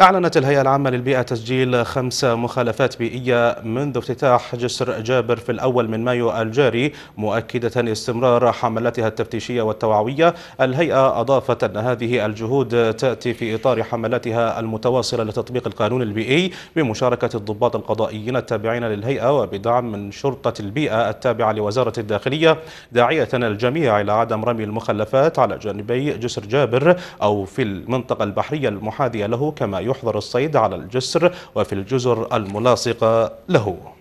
أعلنت الهيئة العامة للبيئة تسجيل خمس مخالفات بيئية منذ افتتاح جسر جابر في الأول من مايو الجاري مؤكدة استمرار حملاتها التفتيشية والتوعوية الهيئة أضافت أن هذه الجهود تأتي في إطار حملاتها المتواصلة لتطبيق القانون البيئي بمشاركة الضباط القضائيين التابعين للهيئة وبدعم من شرطة البيئة التابعة لوزارة الداخلية داعية الجميع إلى عدم رمي المخلفات على جانبي جسر جابر أو في المنطقة البحرية المحاذية له كما يحظر الصيد على الجسر وفي الجزر الملاصقة له